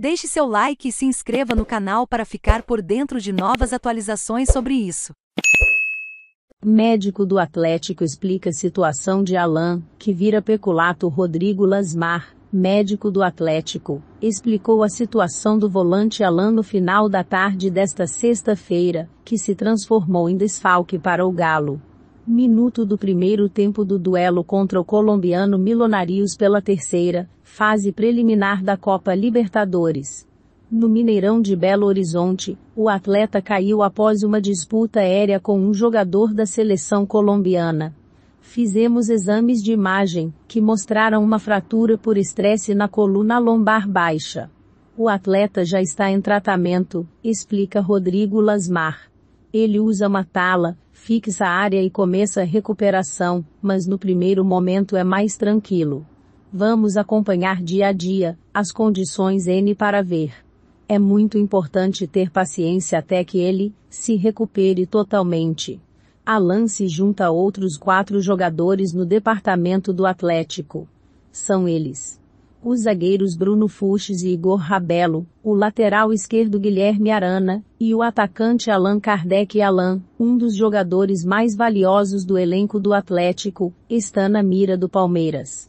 Deixe seu like e se inscreva no canal para ficar por dentro de novas atualizações sobre isso. Médico do Atlético explica situação de Alain, que vira peculato Rodrigo Lasmar, médico do Atlético, explicou a situação do volante Alain no final da tarde desta sexta-feira, que se transformou em desfalque para o Galo, minuto do primeiro tempo do duelo contra o colombiano Milonarios pela terceira, fase preliminar da Copa Libertadores. No Mineirão de Belo Horizonte, o atleta caiu após uma disputa aérea com um jogador da seleção colombiana. Fizemos exames de imagem, que mostraram uma fratura por estresse na coluna lombar baixa. O atleta já está em tratamento, explica Rodrigo Lasmar. Ele usa matá-la, fixa a área e começa a recuperação, mas no primeiro momento é mais tranquilo. Vamos acompanhar dia a dia, as condições N para ver. É muito importante ter paciência até que ele se recupere totalmente. Alan se junta a outros quatro jogadores no departamento do Atlético. São eles os zagueiros Bruno Fuchs e Igor Rabelo, o lateral esquerdo Guilherme Arana, e o atacante Allan Kardec Allan, um dos jogadores mais valiosos do elenco do Atlético, está na mira do Palmeiras.